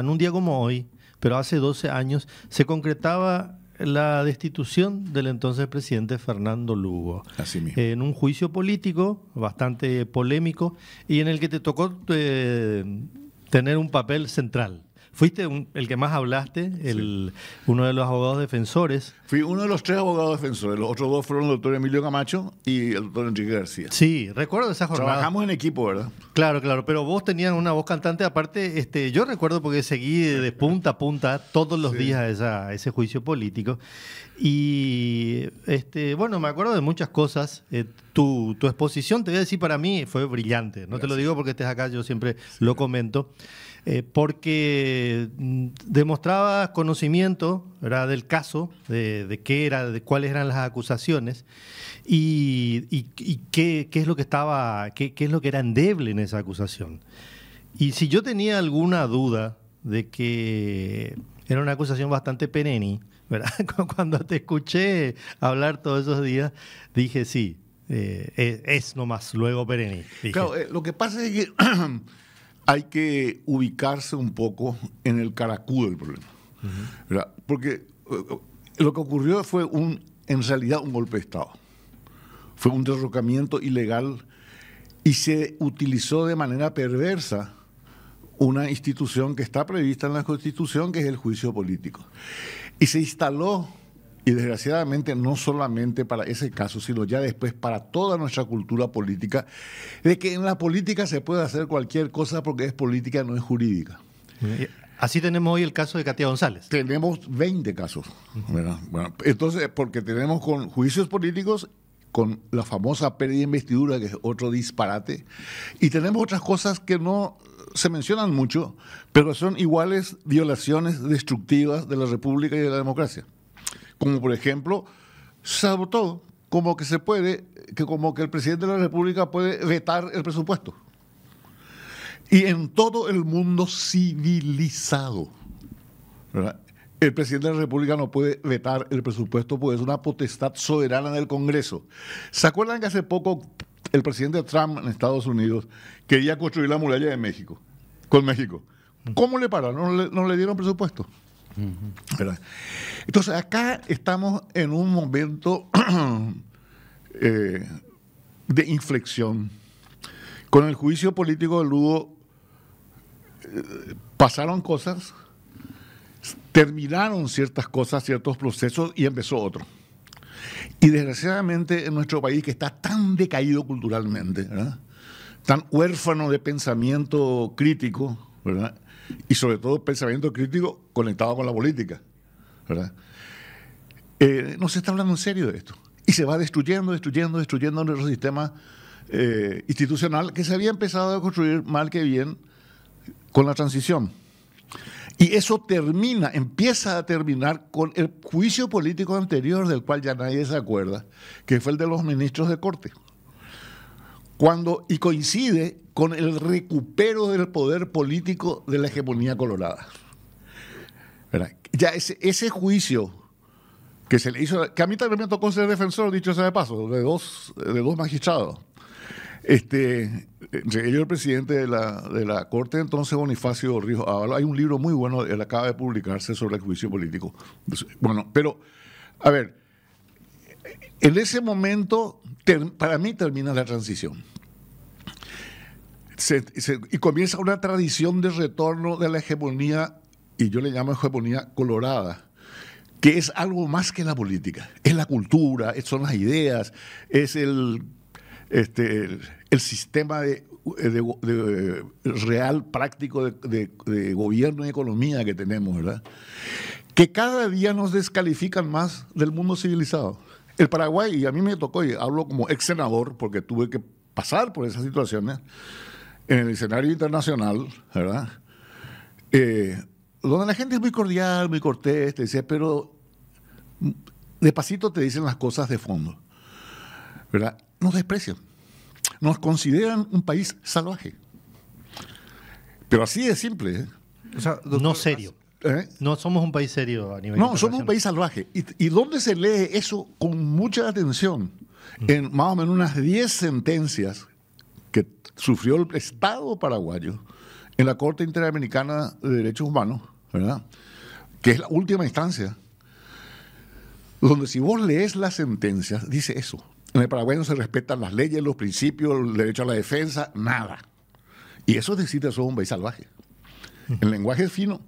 en un día como hoy, pero hace 12 años, se concretaba la destitución del entonces presidente Fernando Lugo. En un juicio político bastante polémico y en el que te tocó eh, tener un papel central. Fuiste el que más hablaste, el, uno de los abogados defensores. Fui uno de los tres abogados defensores. Los otros dos fueron el doctor Emilio Camacho y el doctor Enrique García. Sí, recuerdo esa jornada. Trabajamos en equipo, ¿verdad? Claro, claro. Pero vos tenías una voz cantante. Aparte, este, yo recuerdo porque seguí de, punta a punta todos los días esa, ese juicio político. Y este, bueno, me acuerdo de muchas cosas. Eh, tu, exposición, te voy a decir, para mí fue brillante. No te lo digo porque estés acá, yo siempre lo comento. Eh, porque demostraba conocimiento del caso, de, qué era, de cuáles eran las acusaciones y, qué, es lo que estaba, qué, es lo que era endeble en esa acusación. Y si yo tenía alguna duda de que era una acusación bastante perenne, Cuando te escuché hablar todos esos días, dije sí, eh, es, nomás luego perenne. Claro, eh, lo que pasa es que hay que ubicarse un poco en el caracú del problema. Porque eh, lo que ocurrió fue un, en realidad un golpe de Estado. Fue un derrocamiento ilegal y se utilizó de manera perversa una institución que está prevista en la Constitución, que es el juicio político. Y se instaló y desgraciadamente no solamente para ese caso, sino ya después para toda nuestra cultura política, de que en la política se puede hacer cualquier cosa porque es política, no es jurídica. Eh, así tenemos hoy el caso de Katia González. Tenemos 20 casos. entonces, porque tenemos con juicios políticos con la famosa pérdida de investidura, que es otro disparate. Y tenemos otras cosas que no se mencionan mucho, pero son iguales violaciones destructivas de la República y de la democracia como por ejemplo, sabotó como que se puede, que como que el presidente de la República puede vetar el presupuesto. Y en todo el mundo civilizado, el presidente de la República no puede vetar el presupuesto porque es una potestad soberana del Congreso. ¿Se acuerdan que hace poco el presidente Trump en Estados Unidos quería construir la muralla de México, con México? ¿Cómo le pararon? no le dieron presupuesto. Entonces, acá estamos en un momento eh, de inflexión. Con el juicio político de Lugo eh, pasaron cosas, terminaron ciertas cosas, ciertos procesos y empezó otro. Y desgraciadamente en nuestro país, que está tan decaído culturalmente, tan huérfano de pensamiento crítico, ¿verdad? y sobre todo pensamiento crítico conectado con la política. Eh, no se está hablando en serio de esto. Y se va destruyendo, destruyendo, destruyendo nuestro sistema eh, institucional que se había empezado a construir mal que bien con la transición. Y eso termina, empieza a terminar con el juicio político anterior del cual ya nadie se acuerda, que fue el de los ministros de corte cuando, y coincide con el recupero del poder político de la hegemonía colorada. Ya ese, ese juicio que se le hizo, que a mí también me tocó ser defensor, dicho sea de paso, de dos, de dos magistrados. Este, ellos eh, el presidente de la, Corte, entonces Bonifacio Ríos Ávalo. Hay un libro muy bueno, él acaba de publicarse sobre el juicio político. Bueno, pero, a ver, en ese momento para mí termina la transición. y comienza una tradición de retorno de la hegemonía, y yo le llamo hegemonía colorada, que es algo más que la política, es la cultura, son las ideas, es el, este, sistema de, real, práctico de, de, gobierno y economía que tenemos, ¿verdad? Que cada día nos descalifican más del mundo civilizado. El Paraguay, y a mí me tocó, y hablo como ex senador, porque tuve que pasar por esas situaciones, en el escenario internacional, ¿verdad? Eh, donde la gente es muy cordial, muy cortés, te dice, pero de pasito te dicen las cosas de fondo, ¿verdad? Nos desprecian, nos consideran un país salvaje. Pero así de simple. ¿eh? no serio. ¿Eh? No somos un país serio a nivel No, somos un país salvaje. Y, dónde se lee eso con mucha atención, mm. en más o menos unas 10 sentencias que sufrió el Estado paraguayo en la Corte Interamericana de Derechos Humanos, ¿verdad? que es la última instancia, donde si vos lees las sentencias, dice eso. En el Paraguay no se respetan las leyes, los principios, el derecho a la defensa, nada. Y eso es decir que somos un país salvaje. El lenguaje es fino.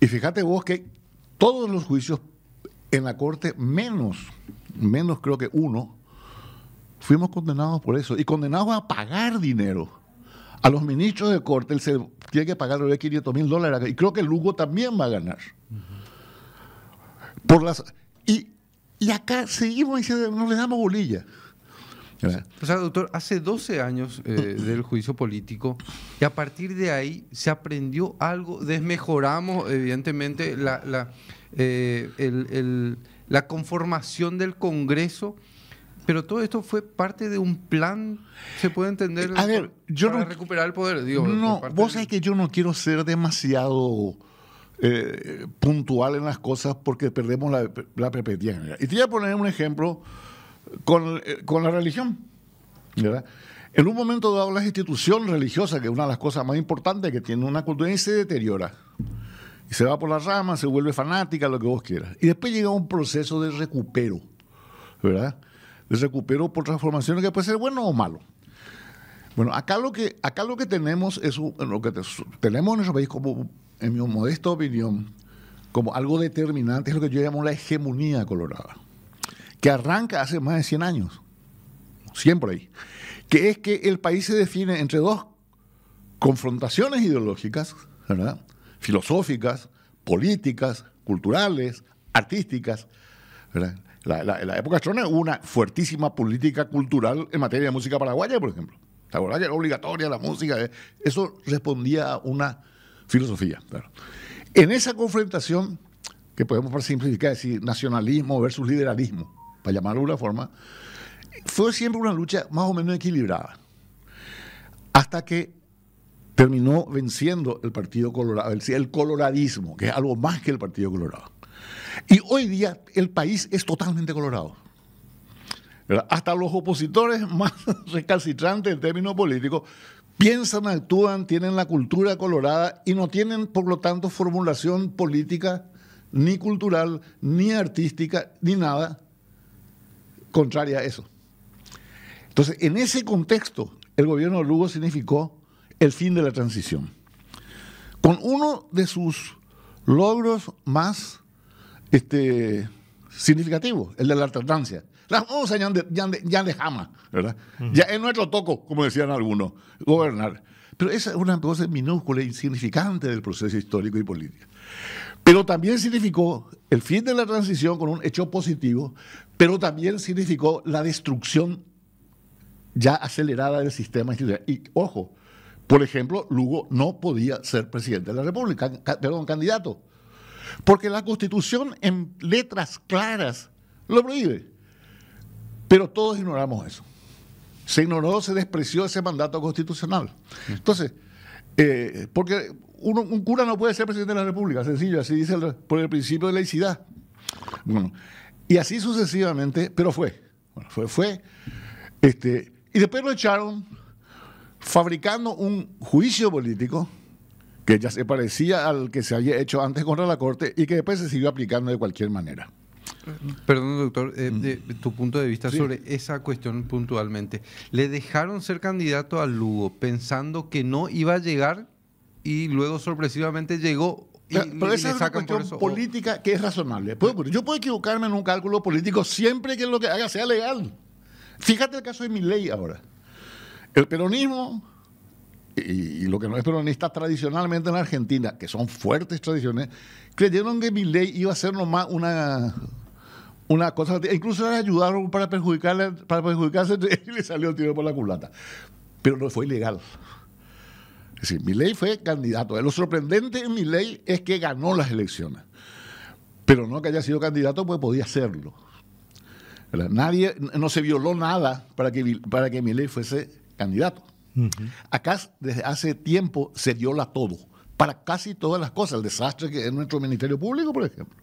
Y fíjate vos que todos los juicios en la corte, menos, menos creo que uno, fuimos condenados por eso. Y condenados a pagar dinero. A los ministros de corte él se tiene que pagar 500 mil dólares. Y creo que Lugo también va a ganar. Por las, y, y acá seguimos diciendo, no le damos bolilla. O sea, doctor, hace 12 años eh, del juicio político y a partir de ahí se aprendió algo, desmejoramos evidentemente la, eh, la, conformación del Congreso. Pero todo esto fue parte de un plan, se puede entender, a yo para no, recuperar el poder. Digo, no, vos sabés que yo no quiero ser demasiado eh, puntual en las cosas porque perdemos la, la Y te voy a poner un ejemplo eh, con, la religión. ¿verdad? En un momento dado, la institución religiosa, que es una de las cosas más importantes que tiene una cultura, y se deteriora. Y se va por las ramas, se vuelve fanática, lo que vos quieras. Y después llega un proceso de recupero, ¿verdad? De recupero por transformaciones que puede ser bueno o malo. Bueno, acá lo que, acá lo que tenemos es lo que tenemos en nuestro país como, en mi modesta opinión, como algo determinante, es lo que yo llamo la hegemonía colorada que arranca hace más de 100 años, siempre ahí, que es que el país se define entre dos confrontaciones ideológicas, filosóficas, políticas, culturales, artísticas. La, en la época Trona hubo una fuertísima política cultural en materia de música paraguaya, por ejemplo. La paraguaya era obligatoria la música. Eso respondía a una filosofía. En esa confrontación, que podemos simplificar decir nacionalismo versus liberalismo, para llamarlo de una forma, fue siempre una lucha más o menos equilibrada. Hasta que terminó venciendo el Partido Colorado, el coloradismo, que es algo más que el Partido Colorado. Y hoy día el país es totalmente colorado. Hasta los opositores más recalcitrantes en términos políticos piensan, actúan, tienen la cultura colorada y no tienen, por lo tanto, formulación política, ni cultural, ni artística, ni nada contraria a eso. Entonces, en ese contexto, el gobierno de Lugo significó el fin de la transición. Con uno de sus logros más este, significativos, el de la alternancia. La vamos ya, ya, de ¿verdad? Ya es nuestro toco, como decían algunos, gobernar. Pero esa es una cosa minúscula e insignificante del proceso histórico y político. Pero también significó el fin de la transición con un hecho positivo, pero también significó la destrucción ya acelerada del sistema institucional. Y ojo, por ejemplo, Lugo no podía ser presidente de la República, perdón, candidato, porque la Constitución en letras claras lo prohíbe. Pero todos ignoramos eso. Se ignoró, se despreció ese mandato constitucional. Mm. Entonces, eh, porque un cura no puede ser presidente de la República, sencillo, así dice por el principio de laicidad. Bueno, y así sucesivamente, pero fue. fue, fue. Este, y después lo echaron fabricando un juicio político que ya se parecía al que se había hecho antes contra la Corte y que después se siguió aplicando de cualquier manera. Perdón, doctor, eh, mm. tu punto de vista sobre esa cuestión puntualmente. ¿Le dejaron ser candidato a Lugo pensando que no iba a llegar y luego sorpresivamente llegó pero, esa es una cuestión política que es razonable. Pues, yo puedo equivocarme en un cálculo político siempre que lo que haga sea legal. Fíjate el caso de mi ley ahora. El peronismo y, lo que no es peronista tradicionalmente en Argentina, que son fuertes tradiciones, creyeron que mi ley iba a ser nomás una, una cosa. Incluso la ayudaron para, perjudicarle, para perjudicarse y le salió el tiro por la culata. Pero no fue ilegal. Es decir, ley fue candidato. Lo sorprendente de ley es que ganó las elecciones. Pero no que haya sido candidato, pues podía serlo. Nadie, no se violó nada para que, para que fuese candidato. Acá desde hace tiempo se viola todo, para casi todas las cosas. El desastre que es nuestro Ministerio Público, por ejemplo.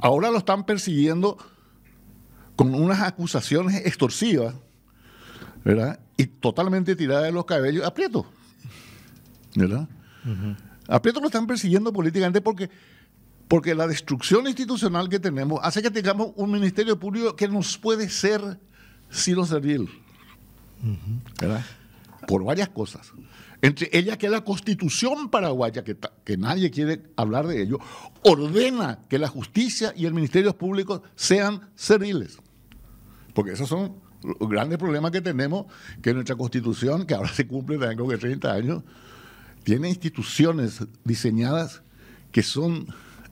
Ahora lo están persiguiendo con unas acusaciones extorsivas, Y totalmente tiradas de los cabellos aprietos. ¿verdad? A lo están persiguiendo políticamente porque, porque la destrucción institucional que tenemos hace que tengamos un ministerio público que nos puede ser sino Servil. ¿verdad? Por varias cosas. Entre ellas que la constitución paraguaya, que, que nadie quiere hablar de ello, ordena que la justicia y el ministerio público sean serviles. Porque esos son los grandes problemas que tenemos, que nuestra constitución, que ahora se cumple de que 30 años, tiene instituciones diseñadas que son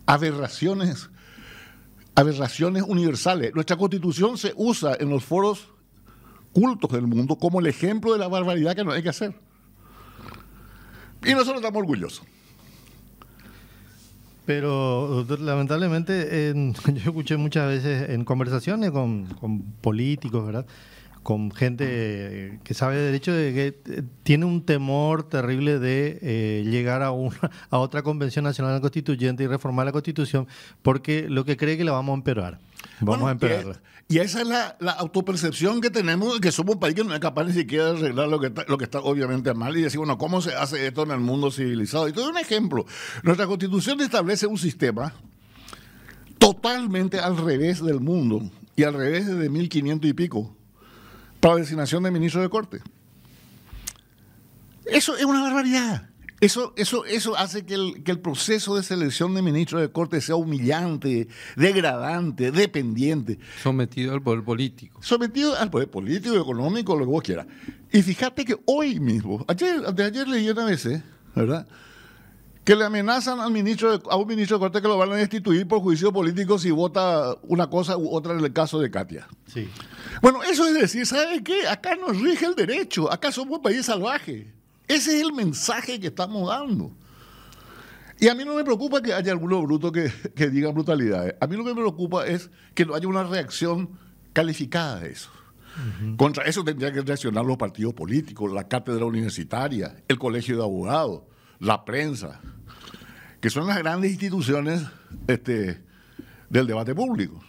aberraciones, aberraciones universales. Nuestra constitución se usa en los foros cultos del mundo como el ejemplo de la barbaridad que no hay que hacer. Y nosotros estamos orgullosos. Pero doctor, lamentablemente yo escuché muchas veces en conversaciones con, con políticos, ¿verdad? con gente que sabe de derecho, que eh, tiene un temor terrible de eh, llegar a, una, a otra convención nacional constituyente y reformar la constitución, porque lo que cree que la vamos a empeorar. Vamos a empeorarla. Y, esa es la, autopercepción que tenemos, que somos un país que no es capaz ni siquiera de arreglar lo que, está, lo que está obviamente mal y decir, bueno, ¿cómo se hace esto en el mundo civilizado? Y todo un ejemplo. Nuestra constitución establece un sistema totalmente al revés del mundo y al revés de 1500 y pico para designación de ministro de corte. Eso es una barbaridad. Eso, eso, eso hace que el, que el, proceso de selección de ministro de corte sea humillante, degradante, dependiente. Sometido al poder político. Sometido al poder político, económico, lo que vos quieras. Y fíjate que hoy mismo, ayer, de ayer leí una vez, ¿eh? ¿verdad? que le amenazan al ministro a un ministro de corte que lo van a destituir por juicio político si vota una cosa u otra en el caso de Katia. Bueno, eso es decir, ¿sabe qué? Acá nos rige el derecho, acá somos un país salvaje. Ese es el mensaje que estamos dando. Y a mí no me preocupa que haya algunos brutos que, digan brutalidades. A mí lo que me preocupa es que no haya una reacción calificada de eso. Contra eso tendrían que reaccionar los partidos políticos, la cátedra universitaria, el colegio de abogados, la prensa que son las grandes instituciones este, del debate público.